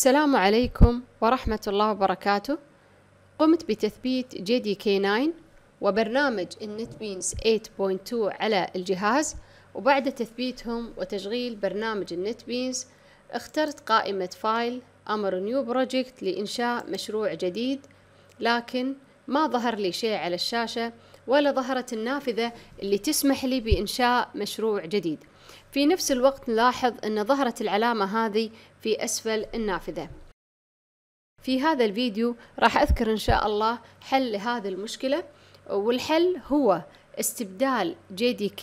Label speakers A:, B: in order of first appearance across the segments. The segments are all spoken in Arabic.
A: السلام عليكم ورحمة الله وبركاته قمت بتثبيت جي دي كي 9 وبرنامج النت بينز 8.2 على الجهاز وبعد تثبيتهم وتشغيل برنامج النت بينز اخترت قائمة فايل أمر نيو بروجكت لإنشاء مشروع جديد لكن ما ظهر لي شيء على الشاشة ولا ظهرت النافذة اللي تسمح لي بإنشاء مشروع جديد في نفس الوقت نلاحظ أن ظهرت العلامة هذه في أسفل النافذة في هذا الفيديو راح أذكر إن شاء الله حل لهذه المشكلة والحل هو استبدال JDK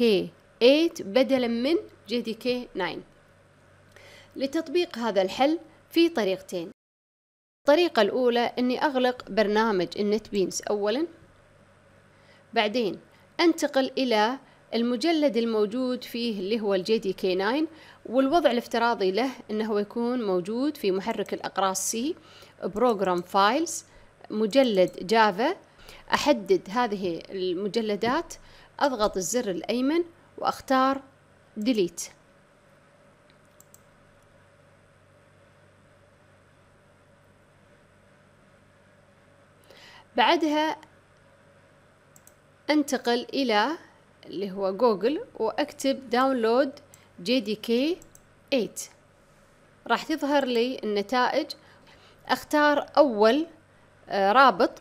A: 8 بدلا من JDK 9 لتطبيق هذا الحل في طريقتين الطريقة الأولى أني أغلق برنامج النت بينس أولا بعدين أنتقل إلى المجلد الموجود فيه اللي هو الجي دي كي 9 والوضع الافتراضي له انه يكون موجود في محرك الاقراص سي بروجرام فايلز مجلد جافا احدد هذه المجلدات اضغط الزر الايمن واختار ديليت بعدها انتقل الى اللي هو جوجل واكتب داونلود جي دي كي 8 راح تظهر لي النتائج اختار اول آه، رابط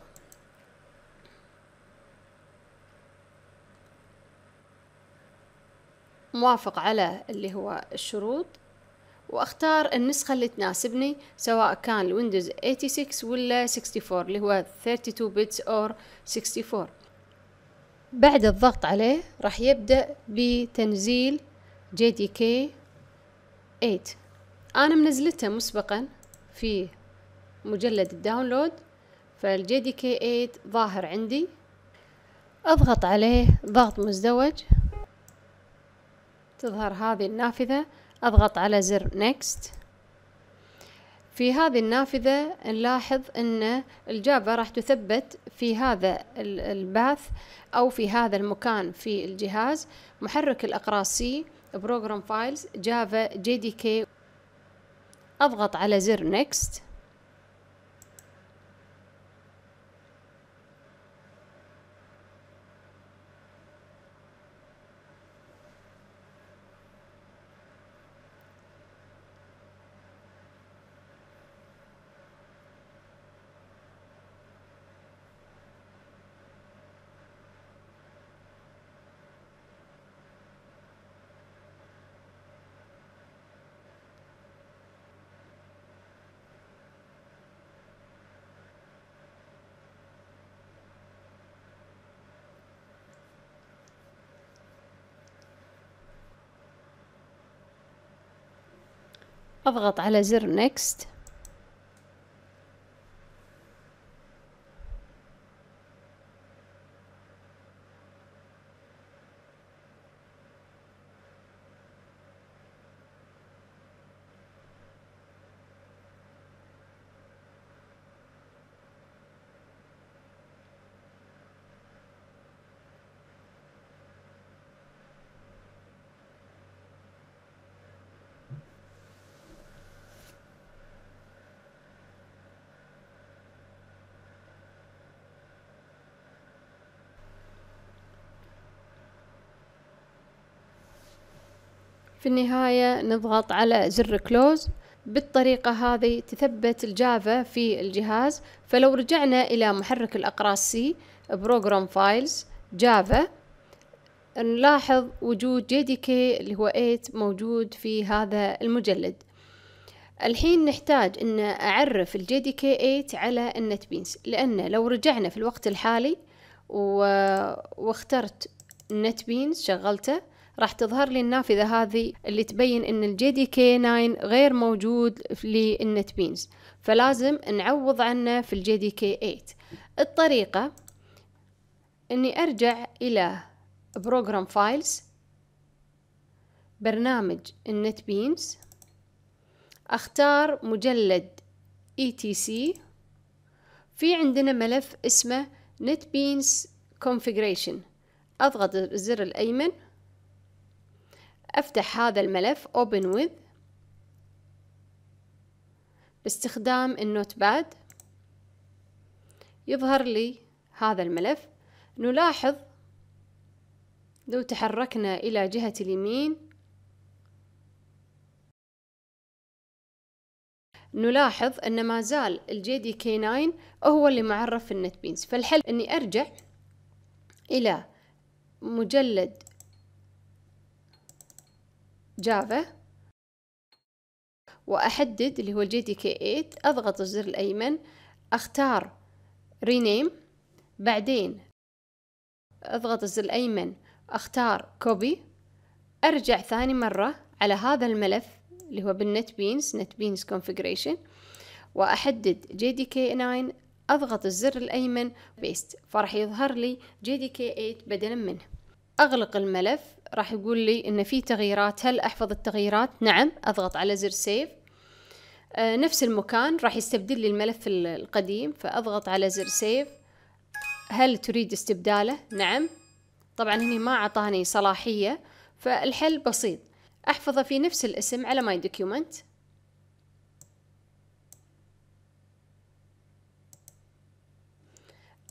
A: موافق على اللي هو الشروط واختار النسخة اللي تناسبني سواء كان الويندوز 86 ولا 64 اللي هو 32 بيتس اور 64 بعد الضغط عليه راح يبدأ بتنزيل JDK 8 أنا منزلته مسبقا في مجلد الداونلود فالجي دي كي 8 ظاهر عندي اضغط عليه ضغط مزدوج تظهر هذه النافذة اضغط على زر next في هذه النافذة نلاحظ أن الجافا راح تثبت في هذا الباث أو في هذا المكان في الجهاز محرك الأقراص سي بروجرام فايلز جافا جي دي كي أضغط على زر نيكست أضغط على زر next في النهاية نضغط على زر كلوز بالطريقة هذه تثبت الجافا في الجهاز فلو رجعنا إلى محرك الأقراص سي بروجرام فايلز جافا نلاحظ وجود جي دي كي اللي هو 8 موجود في هذا المجلد الحين نحتاج ان اعرف الجي دي كي 8 على النت بينز لان لو رجعنا في الوقت الحالي واخترت النت بينز شغلته راح تظهر لي النافذة هذه اللي تبين ان الجي دي كي 9 غير موجود للنت بينز فلازم نعوض عنه في الجي دي كي 8 الطريقة اني ارجع الى بروجرام فايلز برنامج النت بينز اختار مجلد etc في عندنا ملف اسمه netbeans configuration اضغط الزر الايمن أفتح هذا الملف Open with باستخدام النوت باد يظهر لي هذا الملف نلاحظ لو تحركنا إلى جهة اليمين نلاحظ أن ما زال الجي دي كي 9 هو اللي معرف في النت بينز فالحل أني أرجع إلى مجلد جافا وأحدد اللي هو الجي دي كي 8 أضغط الزر الأيمن أختار رينيم بعدين أضغط الزر الأيمن أختار كوبي أرجع ثاني مرة على هذا الملف اللي هو بالنت بينز نت بينز كونفجريشن وأحدد جي دي كي 9 أضغط الزر الأيمن بيست فرح يظهر لي جي دي كي 8 بدلا منه اغلق الملف راح يقول لي ان في تغييرات هل احفظ التغييرات نعم اضغط على زر سيف آه نفس المكان راح يستبدل لي الملف القديم فاضغط على زر سيف هل تريد استبداله نعم طبعا هني ما اعطاني صلاحية فالحل بسيط احفظه في نفس الاسم على ماي دوكيومنت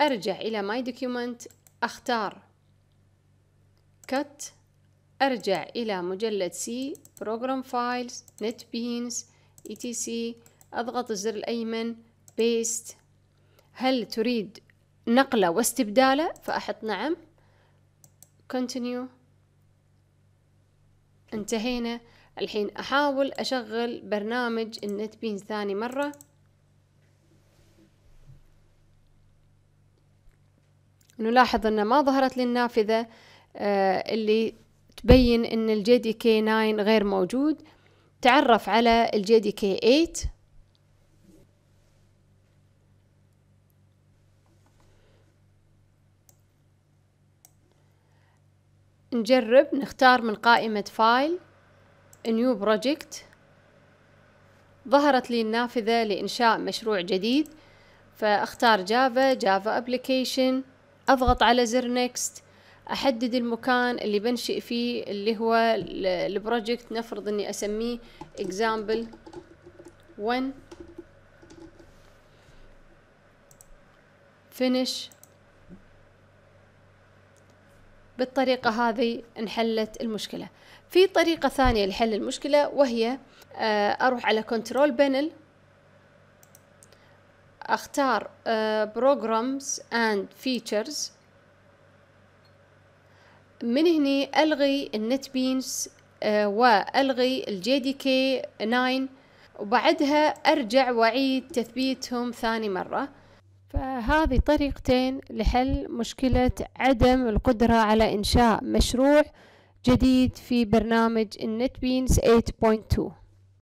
A: ارجع الى ماي دوكيومنت اختار كت أرجع إلى مجلد سي بروجرام فايلز نت بينز اي تي سي أضغط الزر الأيمن بيست هل تريد نقله واستبداله فأحط نعم continue انتهينا الحين أحاول أشغل برنامج النت بينز ثاني مرة نلاحظ أن ما ظهرت للنافذة النافذة آه، اللي تبين ان الجي دي كي 9 غير موجود تعرف على الجي دي كي 8 نجرب نختار من قائمة فايل نيو بروجكت ظهرت لي النافذة لإنشاء مشروع جديد فأختار جافا جافا أبليكيشن أضغط على زر نيكست احدد المكان اللي بنشئ فيه اللي هو البروجكت نفرض اني اسميه اكزامبل 1 فينش بالطريقة هذه انحلت المشكلة في طريقة ثانية لحل المشكلة وهي آه، أروح على كنترول بانل أختار بروجرامز أند فيتشرز من هنا ألغي النت بينز آه، وألغي الجي دي كي 9 وبعدها أرجع وأعيد تثبيتهم ثاني مرة فهذه طريقتين لحل مشكلة عدم القدرة على إنشاء مشروع جديد في برنامج النت بينز 8.2